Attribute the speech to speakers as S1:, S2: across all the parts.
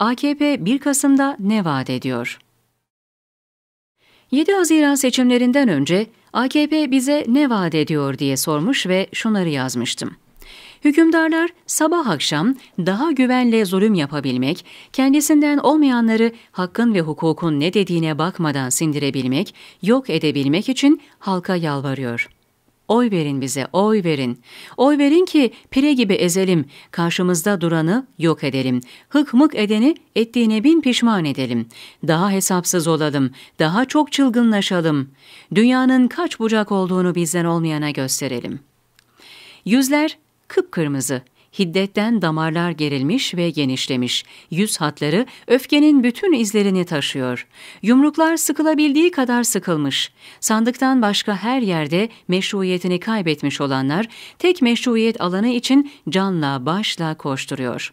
S1: AKP 1 Kasım'da ne vaat ediyor? 7 Haziran seçimlerinden önce AKP bize ne vaat ediyor diye sormuş ve şunları yazmıştım. Hükümdarlar sabah akşam daha güvenle zulüm yapabilmek, kendisinden olmayanları hakkın ve hukukun ne dediğine bakmadan sindirebilmek, yok edebilmek için halka yalvarıyor.'' Oy verin bize, oy verin. Oy verin ki pire gibi ezelim, karşımızda duranı yok edelim. Hık mık edeni ettiğine bin pişman edelim. Daha hesapsız olalım, daha çok çılgınlaşalım. Dünyanın kaç bucak olduğunu bizden olmayana gösterelim. Yüzler kıpkırmızı, Hiddetten damarlar gerilmiş ve genişlemiş. Yüz hatları öfkenin bütün izlerini taşıyor. Yumruklar sıkılabildiği kadar sıkılmış. Sandıktan başka her yerde meşruiyetini kaybetmiş olanlar tek meşruiyet alanı için canla başla koşturuyor.''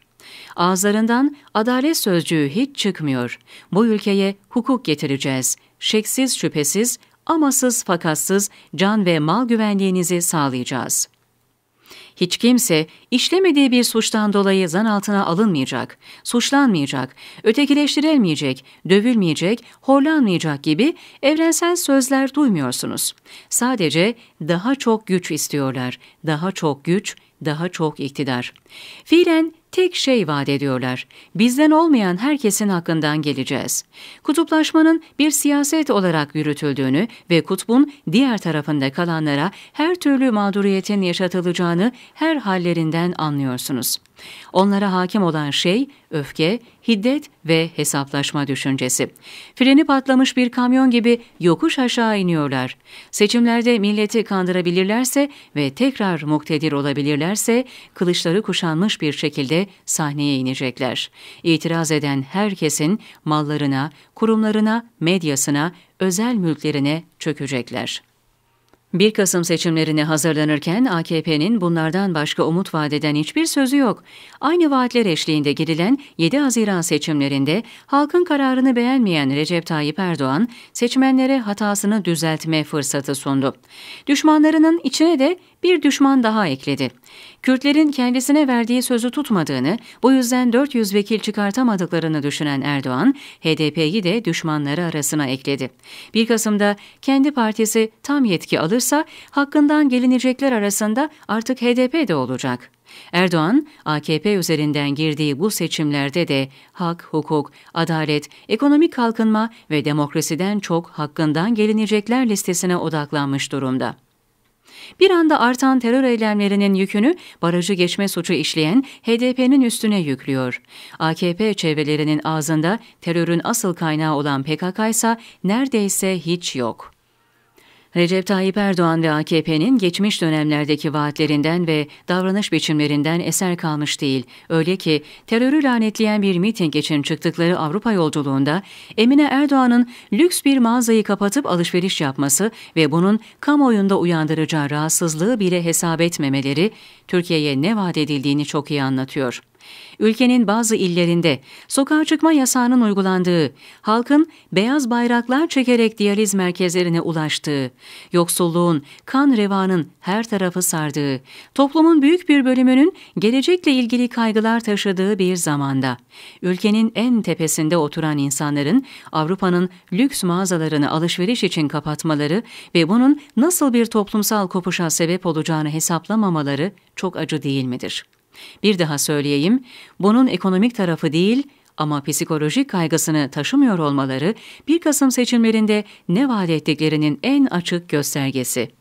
S1: Ağızlarından adalet sözcüğü hiç çıkmıyor. Bu ülkeye hukuk getireceğiz. Şeksiz şüphesiz, amasız fakatsız can ve mal güvenliğinizi sağlayacağız.'' Hiç kimse işlemediği bir suçtan dolayı zan altına alınmayacak, suçlanmayacak, ötekileştirilmeyecek, dövülmeyecek, horlanmayacak gibi evrensel sözler duymuyorsunuz. Sadece daha çok güç istiyorlar, daha çok güç, daha çok iktidar. Fiilen tek şey vaat ediyorlar. Bizden olmayan herkesin hakkından geleceğiz. Kutuplaşmanın bir siyaset olarak yürütüldüğünü ve kutbun diğer tarafında kalanlara her türlü mağduriyetin yaşatılacağını her hallerinden anlıyorsunuz. Onlara hakim olan şey öfke, hiddet ve hesaplaşma düşüncesi. Freni patlamış bir kamyon gibi yokuş aşağı iniyorlar. Seçimlerde milleti kandırabilirlerse ve tekrar muktedir olabilirlerse kılıçları kuşanmış bir şekilde sahneye inecekler. İtiraz eden herkesin mallarına, kurumlarına, medyasına, özel mülklerine çökecekler. 1 Kasım seçimlerine hazırlanırken AKP'nin bunlardan başka umut vadeden hiçbir sözü yok. Aynı vaatler eşliğinde girilen 7 Haziran seçimlerinde halkın kararını beğenmeyen Recep Tayyip Erdoğan seçmenlere hatasını düzeltme fırsatı sundu. Düşmanlarının içine de bir düşman daha ekledi. Kürtlerin kendisine verdiği sözü tutmadığını, bu yüzden 400 vekil çıkartamadıklarını düşünen Erdoğan, HDP'yi de düşmanları arasına ekledi. 1 Kasım'da kendi partisi tam yetki alırsa hakkından gelinecekler arasında artık HDP de olacak. Erdoğan, AKP üzerinden girdiği bu seçimlerde de hak, hukuk, adalet, ekonomik kalkınma ve demokrasiden çok hakkından gelinecekler listesine odaklanmış durumda. Bir anda artan terör eylemlerinin yükünü barajı geçme suçu işleyen HDP'nin üstüne yüklüyor. AKP çevrelerinin ağzında terörün asıl kaynağı olan PKK ise neredeyse hiç yok. Recep Tayyip Erdoğan ve AKP'nin geçmiş dönemlerdeki vaatlerinden ve davranış biçimlerinden eser kalmış değil. Öyle ki terörü lanetleyen bir miting için çıktıkları Avrupa yolculuğunda Emine Erdoğan'ın lüks bir mağazayı kapatıp alışveriş yapması ve bunun kamuoyunda uyandıracağı rahatsızlığı bile hesap etmemeleri Türkiye'ye ne vaat edildiğini çok iyi anlatıyor. Ülkenin bazı illerinde sokağa çıkma yasağının uygulandığı, halkın beyaz bayraklar çekerek diyaliz merkezlerine ulaştığı, yoksulluğun, kan revanın her tarafı sardığı, toplumun büyük bir bölümünün gelecekle ilgili kaygılar taşıdığı bir zamanda, ülkenin en tepesinde oturan insanların Avrupa'nın lüks mağazalarını alışveriş için kapatmaları ve bunun nasıl bir toplumsal kopuşa sebep olacağını hesaplamamaları çok acı değil midir? Bir daha söyleyeyim, bunun ekonomik tarafı değil ama psikolojik kaygısını taşımıyor olmaları 1 Kasım seçimlerinde ne vaat ettiklerinin en açık göstergesi.